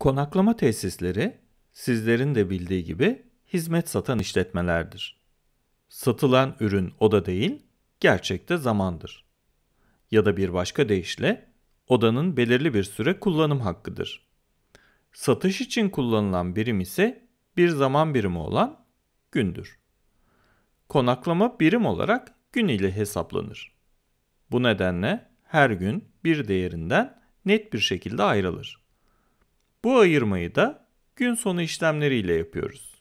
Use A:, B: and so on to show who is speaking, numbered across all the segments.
A: Konaklama tesisleri sizlerin de bildiği gibi hizmet satan işletmelerdir. Satılan ürün oda değil, gerçekte zamandır. Ya da bir başka deyişle odanın belirli bir süre kullanım hakkıdır. Satış için kullanılan birim ise bir zaman birimi olan gündür. Konaklama birim olarak gün ile hesaplanır. Bu nedenle her gün bir değerinden net bir şekilde ayrılır. Bu ayırmayı da gün sonu işlemleriyle yapıyoruz.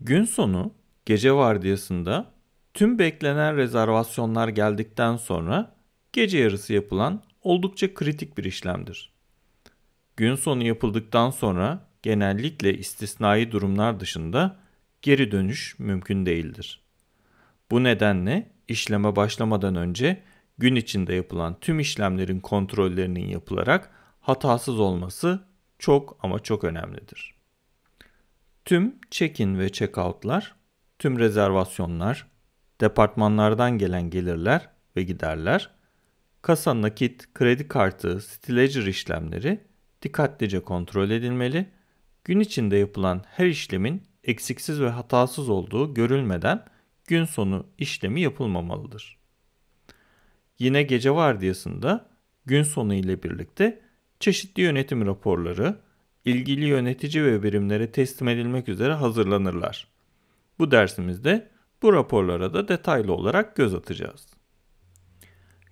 A: Gün sonu gece vardiyasında tüm beklenen rezervasyonlar geldikten sonra gece yarısı yapılan oldukça kritik bir işlemdir. Gün sonu yapıldıktan sonra genellikle istisnai durumlar dışında geri dönüş mümkün değildir. Bu nedenle işleme başlamadan önce gün içinde yapılan tüm işlemlerin kontrollerinin yapılarak hatasız olması çok ama çok önemlidir. Tüm check-in ve check-out'lar, tüm rezervasyonlar, departmanlardan gelen gelirler ve giderler, kasa nakit, kredi kartı, stilajer işlemleri dikkatlice kontrol edilmeli, gün içinde yapılan her işlemin eksiksiz ve hatasız olduğu görülmeden gün sonu işlemi yapılmamalıdır. Yine gece vardiyasında gün sonu ile birlikte çeşitli yönetim raporları ilgili yönetici ve birimlere teslim edilmek üzere hazırlanırlar. Bu dersimizde bu raporlara da detaylı olarak göz atacağız.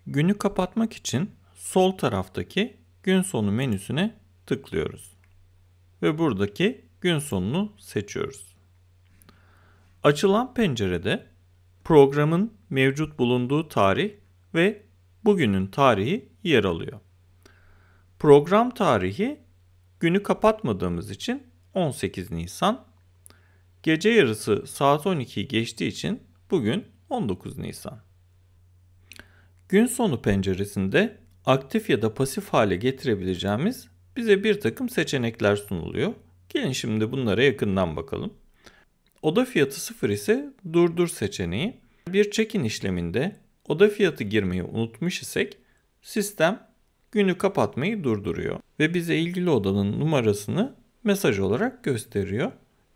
A: Günü kapatmak için sol taraftaki gün sonu menüsüne tıklıyoruz. Ve buradaki gün sonunu seçiyoruz. Açılan pencerede programın mevcut bulunduğu tarih ve bugünün tarihi yer alıyor. Program tarihi günü kapatmadığımız için 18 Nisan. Gece yarısı saat 12 geçtiği için bugün 19 Nisan. Gün sonu penceresinde aktif ya da pasif hale getirebileceğimiz bize bir takım seçenekler sunuluyor. Gelin şimdi bunlara yakından bakalım. Oda fiyatı 0 ise durdur seçeneği. Bir check-in işleminde oda fiyatı girmeyi unutmuş isek sistem günü kapatmayı durduruyor ve bize ilgili odanın numarasını mesaj olarak gösteriyor.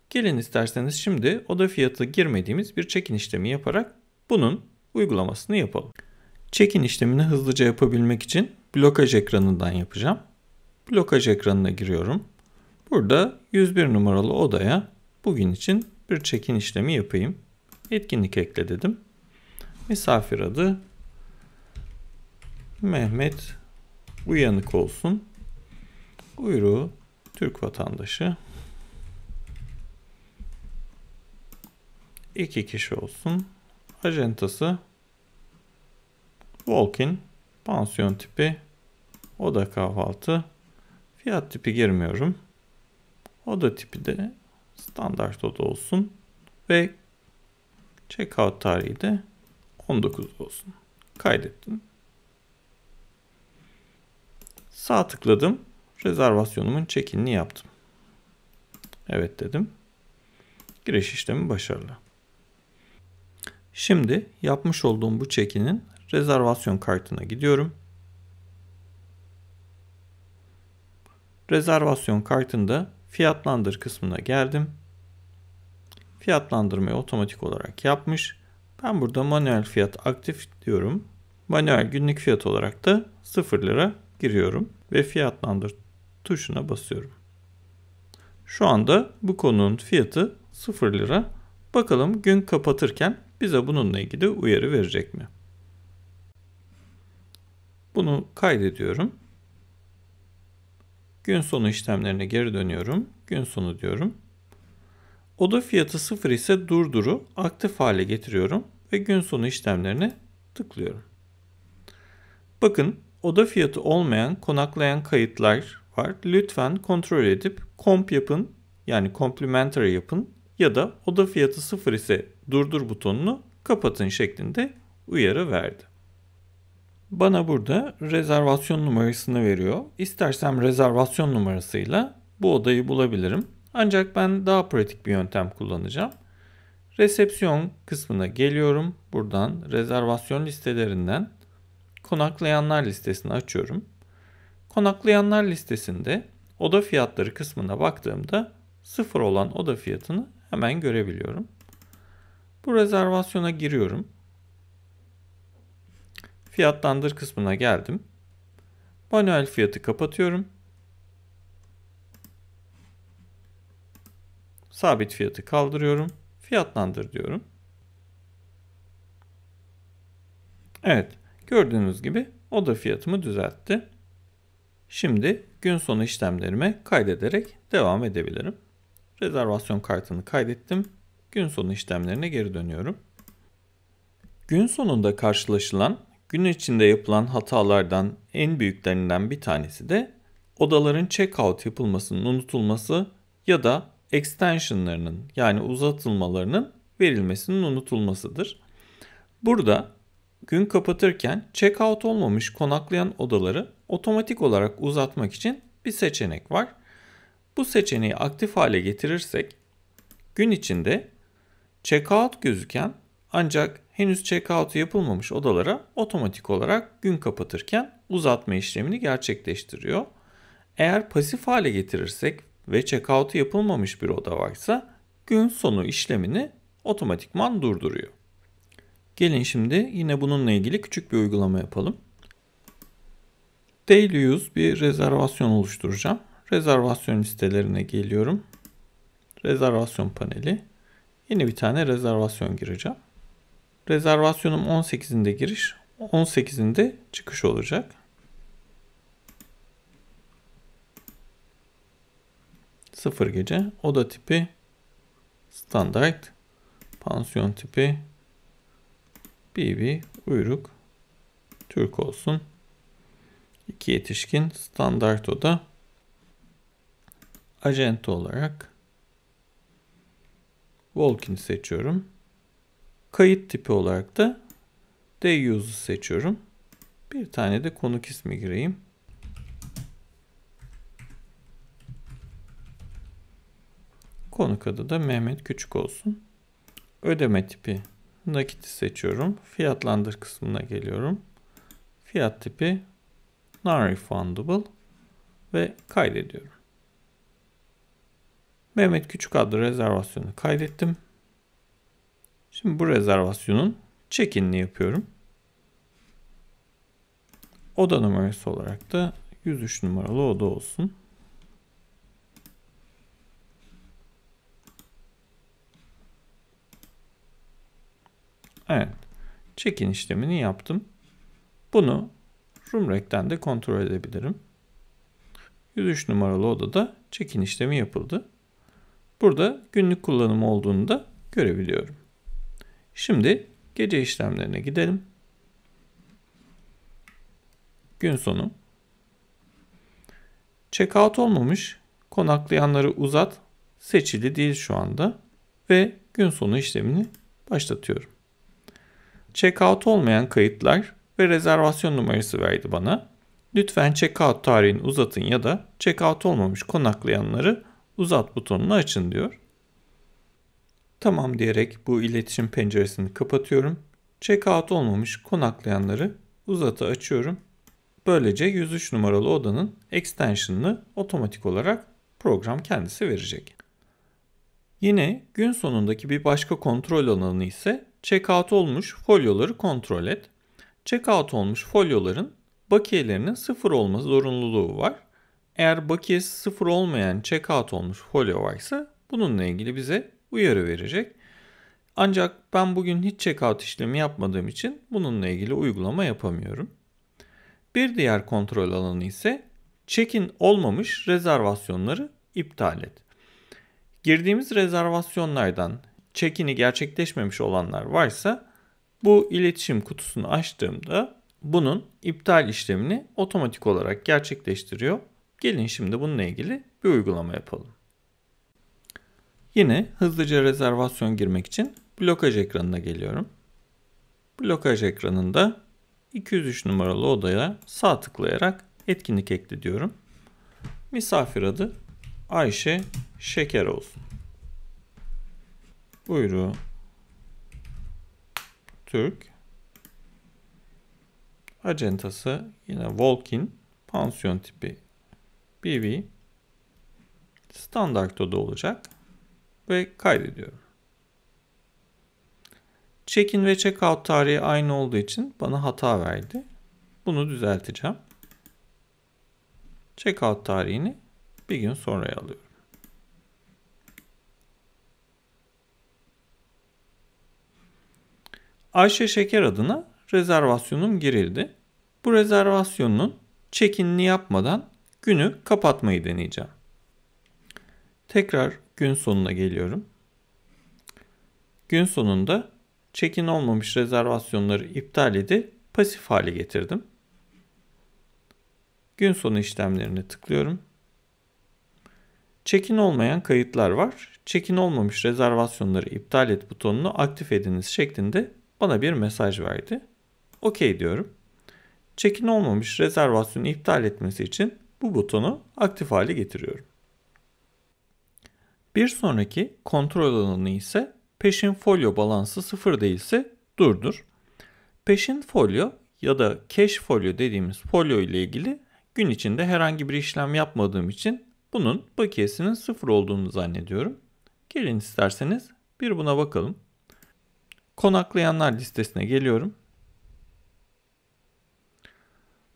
A: Gelin isterseniz şimdi oda fiyatı girmediğimiz bir check-in işlemi yaparak bunun uygulamasını yapalım. Check-in işlemini hızlıca yapabilmek için blokaj ekranından yapacağım. Blokaj ekranına giriyorum. Burada 101 numaralı odaya bugün için bir check-in işlemi yapayım. Etkinlik ekle dedim. Misafir adı Mehmet uyanık olsun. Uyruğu Türk vatandaşı. İki kişi olsun. Ajentası Walkin. Pansiyon tipi oda kahvaltı. Fiyat tipi girmiyorum. Oda tipi de standart oda olsun. Ve checkout tarihi de 19 olsun. Kaydettim. Sağ tıkladım. Rezervasyonumun çekinini yaptım. Evet dedim. Giriş işlemi başarılı. Şimdi yapmış olduğum bu çekinin rezervasyon kartına gidiyorum. Rezervasyon kartında fiyatlandır kısmına geldim. Fiyatlandırmayı otomatik olarak yapmış. Ben burada manuel fiyat aktif diyorum. Manuel günlük fiyat olarak da 0 lira giriyorum ve fiyatlandır tuşuna basıyorum. Şu anda bu konunun fiyatı 0 lira. Bakalım gün kapatırken bize bununla ilgili uyarı verecek mi? Bunu kaydediyorum. Gün sonu işlemlerine geri dönüyorum. Gün sonu diyorum. Oda fiyatı 0 ise durduru aktif hale getiriyorum ve gün sonu işlemlerine tıklıyorum. Bakın oda fiyatı olmayan konaklayan kayıtlar var. Lütfen kontrol edip komp yapın yani complementary yapın ya da oda fiyatı sıfır ise durdur butonunu kapatın şeklinde uyarı verdi. Bana burada rezervasyon numarasını veriyor. İstersem rezervasyon numarasıyla bu odayı bulabilirim. Ancak ben daha pratik bir yöntem kullanacağım. Resepsiyon kısmına geliyorum. Buradan rezervasyon listelerinden konaklayanlar listesini açıyorum. Konaklayanlar listesinde oda fiyatları kısmına baktığımda sıfır olan oda fiyatını hemen görebiliyorum. Bu rezervasyona giriyorum. Fiyatlandır kısmına geldim. Manuel fiyatı kapatıyorum. Sabit fiyatı kaldırıyorum. Fiyatlandır diyorum. Evet. Gördüğünüz gibi o da fiyatımı düzeltti. Şimdi gün sonu işlemlerime kaydederek devam edebilirim. Rezervasyon kartını kaydettim. Gün sonu işlemlerine geri dönüyorum. Gün sonunda karşılaşılan, gün içinde yapılan hatalardan en büyüklerinden bir tanesi de odaların checkout yapılmasının unutulması ya da extensionlarının yani uzatılmalarının verilmesinin unutulmasıdır. Burada Gün kapatırken check-out olmamış konaklayan odaları otomatik olarak uzatmak için bir seçenek var. Bu seçeneği aktif hale getirirsek gün içinde check-out gözüken ancak henüz check-out yapılmamış odalara otomatik olarak gün kapatırken uzatma işlemini gerçekleştiriyor. Eğer pasif hale getirirsek ve check-out yapılmamış bir oda varsa gün sonu işlemini otomatikman durduruyor. Gelin şimdi yine bununla ilgili küçük bir uygulama yapalım. Daily Use bir rezervasyon oluşturacağım. Rezervasyon listelerine geliyorum. Rezervasyon paneli. Yeni bir tane rezervasyon gireceğim. Rezervasyonum 18'inde giriş, 18'inde çıkış olacak. Sıfır gece. Oda tipi standart. Pansiyon tipi BB uyruk Türk olsun. İki yetişkin standart oda ajent olarak Walkin seçiyorum. Kayıt tipi olarak da day use'u seçiyorum. Bir tane de konuk ismi gireyim. Konuk adı da Mehmet Küçük olsun. Ödeme tipi nakiti seçiyorum. Fiyatlandır kısmına geliyorum. Fiyat tipi non-refundable ve kaydediyorum. Mehmet Küçük adlı rezervasyonu kaydettim. Şimdi bu rezervasyonun check-in'ini yapıyorum. Oda numarası olarak da 103 numaralı oda olsun. Evet. Check-in işlemini yaptım. Bunu Roomrek'ten de kontrol edebilirim. 103 numaralı odada check-in işlemi yapıldı. Burada günlük kullanım olduğunu da görebiliyorum. Şimdi gece işlemlerine gidelim. Gün sonu. Checkout olmamış konaklayanları uzat seçili değil şu anda ve gün sonu işlemini başlatıyorum checkout olmayan kayıtlar ve rezervasyon numarası verdi bana. Lütfen checkout tarihini uzatın ya da checkout olmamış konaklayanları uzat butonunu açın diyor. Tamam diyerek bu iletişim penceresini kapatıyorum. Checkout olmamış konaklayanları uzata açıyorum. Böylece 103 numaralı odanın extension'ını otomatik olarak program kendisi verecek. Yine gün sonundaki bir başka kontrol alanı ise checkout olmuş folyoları kontrol et. Checkout olmuş folyoların bakiyelerinin sıfır olması zorunluluğu var. Eğer bakiyesi sıfır olmayan checkout olmuş folyo varsa bununla ilgili bize uyarı verecek. Ancak ben bugün hiç checkout işlemi yapmadığım için bununla ilgili uygulama yapamıyorum. Bir diğer kontrol alanı ise check-in olmamış rezervasyonları iptal et. Girdiğimiz rezervasyonlardan check-in'i gerçekleşmemiş olanlar varsa bu iletişim kutusunu açtığımda bunun iptal işlemini otomatik olarak gerçekleştiriyor. Gelin şimdi bununla ilgili bir uygulama yapalım. Yine hızlıca rezervasyon girmek için blokaj ekranına geliyorum. Blokaj ekranında 203 numaralı odaya sağ tıklayarak etkinlik ekle diyorum. Misafir adı Ayşe Şeker olsun. Buyru. Türk. Acentası yine Volkin. Pansiyon tipi BV. Standart oda olacak. Ve kaydediyorum. Check-in ve check-out tarihi aynı olduğu için bana hata verdi. Bunu düzelteceğim. Check-out tarihini bir gün sonraya alıyorum. Ayşe Şeker adına rezervasyonum girildi. Bu rezervasyonun çekinini yapmadan günü kapatmayı deneyeceğim. Tekrar gün sonuna geliyorum. Gün sonunda çekin olmamış rezervasyonları iptal edip pasif hale getirdim. Gün sonu işlemlerine tıklıyorum. Çekin olmayan kayıtlar var. Çekin olmamış rezervasyonları iptal et butonunu aktif ediniz şeklinde bana bir mesaj verdi. Okey diyorum. Çekin olmamış rezervasyonu iptal etmesi için bu butonu aktif hale getiriyorum. Bir sonraki kontrol alanı ise peşin folyo balansı sıfır değilse durdur. Peşin folyo ya da cash folyo dediğimiz folyo ile ilgili gün içinde herhangi bir işlem yapmadığım için bunun bakiyesinin sıfır olduğunu zannediyorum. Gelin isterseniz bir buna bakalım. Konaklayanlar listesine geliyorum.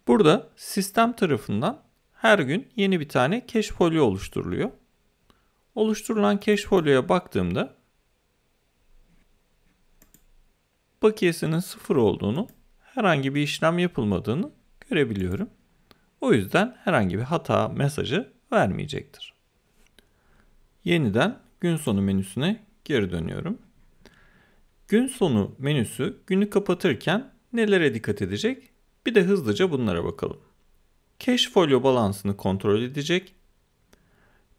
A: Burada sistem tarafından her gün yeni bir tane cache folyo oluşturuluyor. Oluşturulan cache folyoya baktığımda bakiyesinin sıfır olduğunu, herhangi bir işlem yapılmadığını görebiliyorum. O yüzden herhangi bir hata mesajı vermeyecektir. Yeniden gün sonu menüsüne geri dönüyorum. Gün sonu menüsü günü kapatırken nelere dikkat edecek? Bir de hızlıca bunlara bakalım. Cash folio balansını kontrol edecek.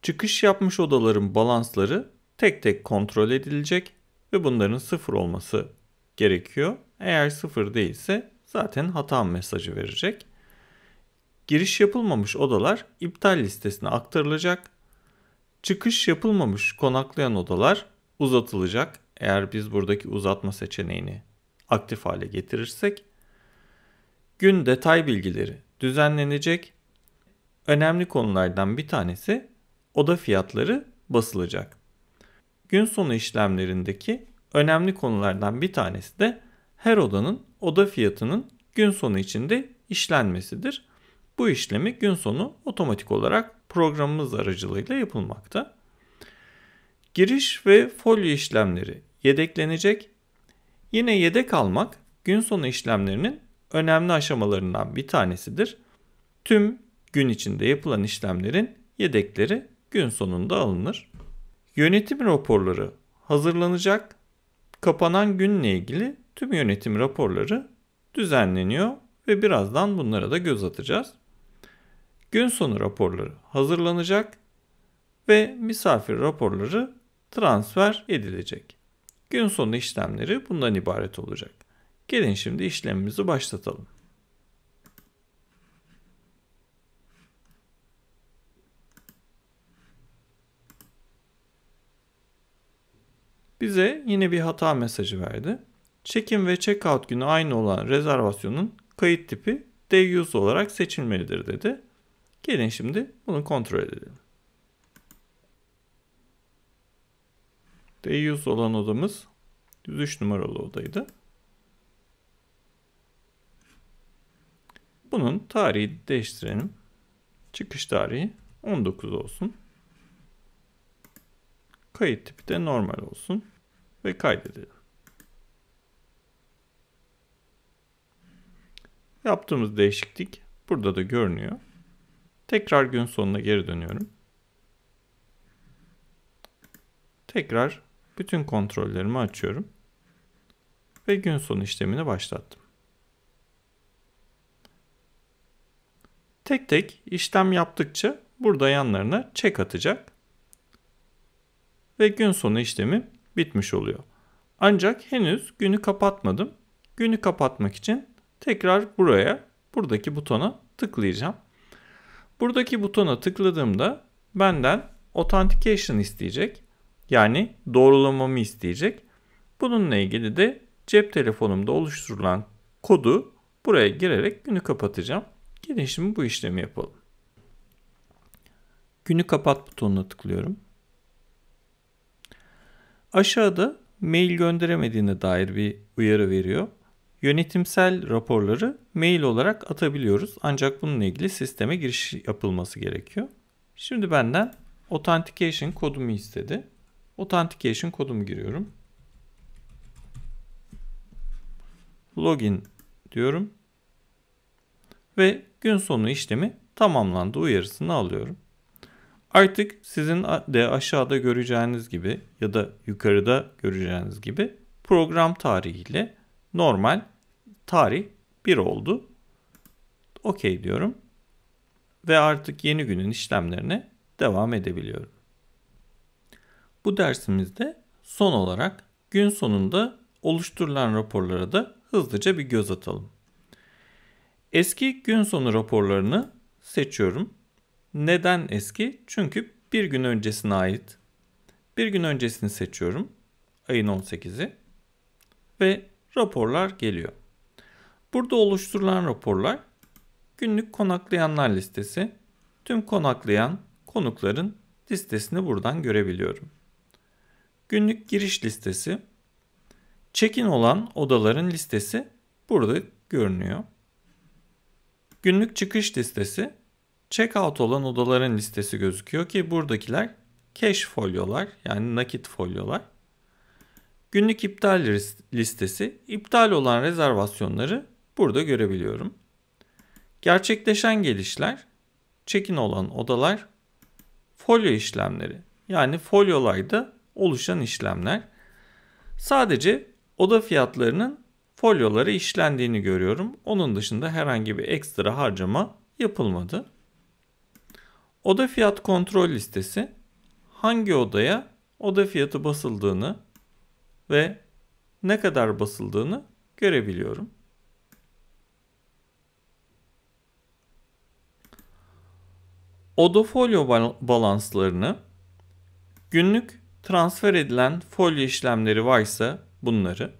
A: Çıkış yapmış odaların balansları tek tek kontrol edilecek ve bunların sıfır olması gerekiyor. Eğer sıfır değilse zaten hata mesajı verecek. Giriş yapılmamış odalar iptal listesine aktarılacak. Çıkış yapılmamış konaklayan odalar uzatılacak eğer biz buradaki uzatma seçeneğini aktif hale getirirsek gün detay bilgileri düzenlenecek. Önemli konulardan bir tanesi oda fiyatları basılacak. Gün sonu işlemlerindeki önemli konulardan bir tanesi de her odanın oda fiyatının gün sonu içinde işlenmesidir. Bu işlemi gün sonu otomatik olarak programımız aracılığıyla yapılmakta. Giriş ve folyo işlemleri yedeklenecek. Yine yedek almak gün sonu işlemlerinin önemli aşamalarından bir tanesidir. Tüm gün içinde yapılan işlemlerin yedekleri gün sonunda alınır. Yönetim raporları hazırlanacak. Kapanan günle ilgili tüm yönetim raporları düzenleniyor ve birazdan bunlara da göz atacağız. Gün sonu raporları hazırlanacak ve misafir raporları transfer edilecek. Gün sonu işlemleri bundan ibaret olacak. Gelin şimdi işlemimizi başlatalım. Bize yine bir hata mesajı verdi. Check-in ve check-out günü aynı olan rezervasyonun kayıt tipi day use olarak seçilmelidir dedi. Gelin şimdi bunu kontrol edelim. D100 olan odamız 103 numaralı odaydı. Bunun tarihi değiştirelim. Çıkış tarihi 19 olsun. Kayıt tipi de normal olsun ve kaydedelim. Yaptığımız değişiklik burada da görünüyor. Tekrar gün sonuna geri dönüyorum. Tekrar bütün kontrollerimi açıyorum. Ve gün sonu işlemini başlattım. Tek tek işlem yaptıkça burada yanlarına çek atacak. Ve gün sonu işlemi bitmiş oluyor. Ancak henüz günü kapatmadım. Günü kapatmak için tekrar buraya, buradaki butona tıklayacağım. Buradaki butona tıkladığımda benden authentication isteyecek yani doğrulamamı isteyecek. Bununla ilgili de cep telefonumda oluşturulan kodu buraya girerek günü kapatacağım. Gelin şimdi bu işlemi yapalım. Günü kapat butonuna tıklıyorum. Aşağıda mail gönderemediğine dair bir uyarı veriyor. Yönetimsel raporları mail olarak atabiliyoruz ancak bununla ilgili sisteme giriş yapılması gerekiyor. Şimdi benden authentication kodumu istedi. Authentication kodumu giriyorum. Login diyorum. Ve gün sonu işlemi tamamlandı uyarısını alıyorum. Artık sizin de aşağıda göreceğiniz gibi ya da yukarıda göreceğiniz gibi program tarihiyle normal tarih 1 oldu. OK diyorum. Ve artık yeni günün işlemlerine devam edebiliyorum. Bu dersimizde son olarak gün sonunda oluşturulan raporlara da hızlıca bir göz atalım. Eski gün sonu raporlarını seçiyorum. Neden eski? Çünkü bir gün öncesine ait. Bir gün öncesini seçiyorum. Ayın 18'i. Ve raporlar geliyor. Burada oluşturulan raporlar günlük konaklayanlar listesi. Tüm konaklayan konukların listesini buradan görebiliyorum. Günlük giriş listesi. Çekin olan odaların listesi burada görünüyor. Günlük çıkış listesi. check out olan odaların listesi gözüküyor ki buradakiler cash folyolar yani nakit folyolar. Günlük iptal listesi iptal olan rezervasyonları burada görebiliyorum. Gerçekleşen gelişler, çekin olan odalar, folyo işlemleri yani folyolarda oluşan işlemler. Sadece oda fiyatlarının folyoları işlendiğini görüyorum. Onun dışında herhangi bir ekstra harcama yapılmadı. Oda fiyat kontrol listesi hangi odaya oda fiyatı basıldığını ve ne kadar basıldığını görebiliyorum. Oda folyo balanslarını günlük transfer edilen folyo işlemleri varsa bunları,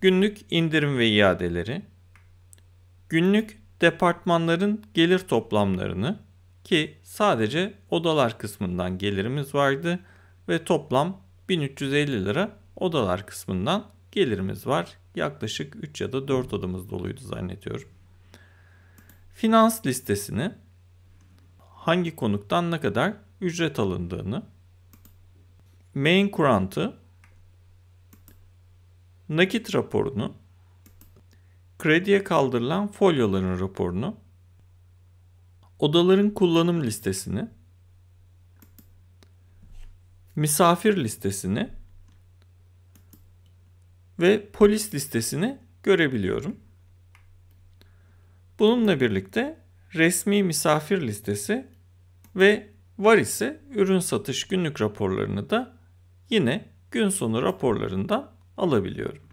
A: günlük indirim ve iadeleri, günlük departmanların gelir toplamlarını ki sadece odalar kısmından gelirimiz vardı ve toplam 1350 lira odalar kısmından gelirimiz var. Yaklaşık 3 ya da 4 odamız doluydu zannediyorum. Finans listesini hangi konuktan ne kadar ücret alındığını main kurantı, nakit raporunu, krediye kaldırılan folyoların raporunu, odaların kullanım listesini, misafir listesini ve polis listesini görebiliyorum. Bununla birlikte resmi misafir listesi ve var ise ürün satış günlük raporlarını da yine gün sonu raporlarından alabiliyorum.